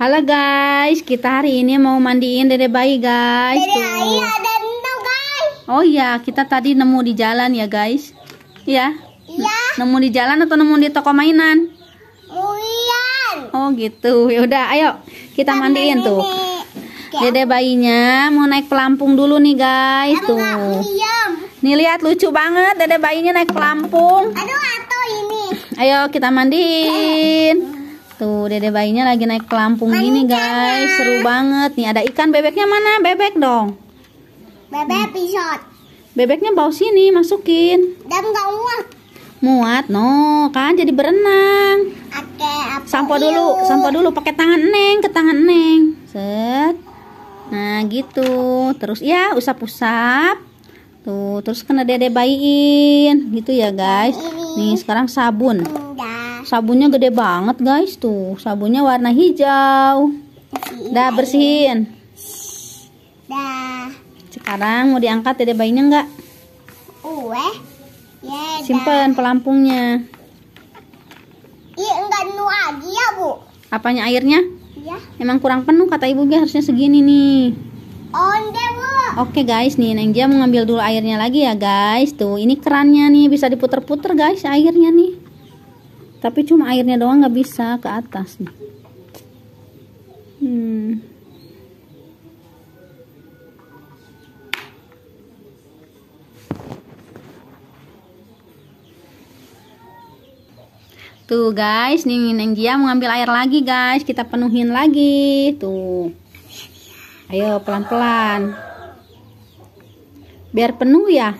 Halo guys, kita hari ini mau mandiin dede bayi guys. Dede bayi ada guys. Oh iya, kita tadi nemu di jalan ya guys. Iya. Iya. Nemu di jalan atau nemu di toko mainan? Mulian. Oh gitu. Ya udah, ayo kita Sampai mandiin ini. tuh. Dede bayinya mau naik pelampung dulu nih guys Aduh, tuh. nih lihat lucu banget dede bayinya naik pelampung. Aduh, atau ini. Ayo kita mandiin dede bayinya lagi naik pelampung Mami gini guys. Jana. Seru banget. Nih ada ikan bebeknya mana? Bebek dong. Bebek pisot. Bebeknya bau sini, masukin. Dan gak muat. Muat, no, kan jadi berenang. Oke, sampo dulu, sampo dulu pakai tangan neng, ke tangan neng. Set. Nah, gitu. Terus ya, usap-usap. Tuh, terus kena dede bayiin. Gitu ya, guys. Nih, sekarang sabun. Sabunnya gede banget guys tuh. Sabunnya warna hijau. Dah iya. bersihin. Dah. Sekarang mau diangkat dede bayinya enggak Uwe. Ya, Simpen pelampungnya. Iya enggak nu lagi ya bu. Apanya airnya? Ya. Emang kurang penuh kata ibu ya harusnya segini nih. Onde bu. Oke guys nih Neng dia mau ngambil dulu airnya lagi ya guys Tuh ini kerannya nih bisa diputer-puter guys airnya nih tapi cuma airnya doang nggak bisa ke atas nih hmm. tuh guys nih Neng mau ngambil air lagi guys kita penuhin lagi tuh ayo pelan-pelan biar penuh ya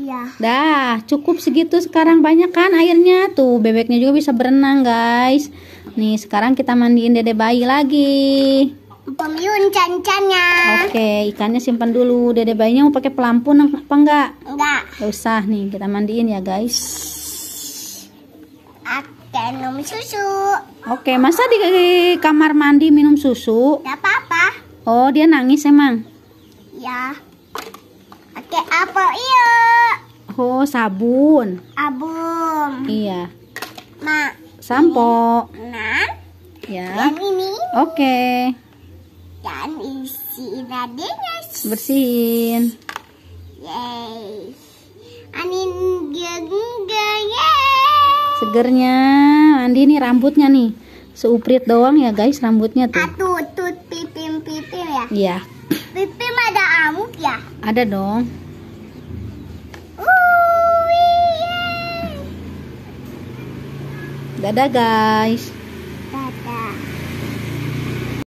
Iya. Dah, cukup segitu sekarang banyak kan airnya. Tuh, bebeknya juga bisa berenang, guys. Nih, sekarang kita mandiin dede bayi lagi. Pemiun cancannya. Oke, ikannya simpan dulu. Dede bayinya mau pakai pelampung apa enggak? Enggak. Gak usah nih, kita mandiin ya, guys. Oke, minum susu. Oke, masa di, di kamar mandi minum susu? Enggak apa-apa. Oh, dia nangis emang? Ya. Oke, apa iya? Oh, sabun. Abum. Iya. Ma. Sampo. Ma. Ya. Dan ini. Oke. Okay. Dan isi badannya. Bersihin. Yes. Anin juga ya. Segernya. Andi ini rambutnya nih. Seuprit doang ya guys rambutnya tuh. Atuh, tut, pipim, pipim ya. Iya. Pipim ada amuk ya? Ada dong. Dadah guys.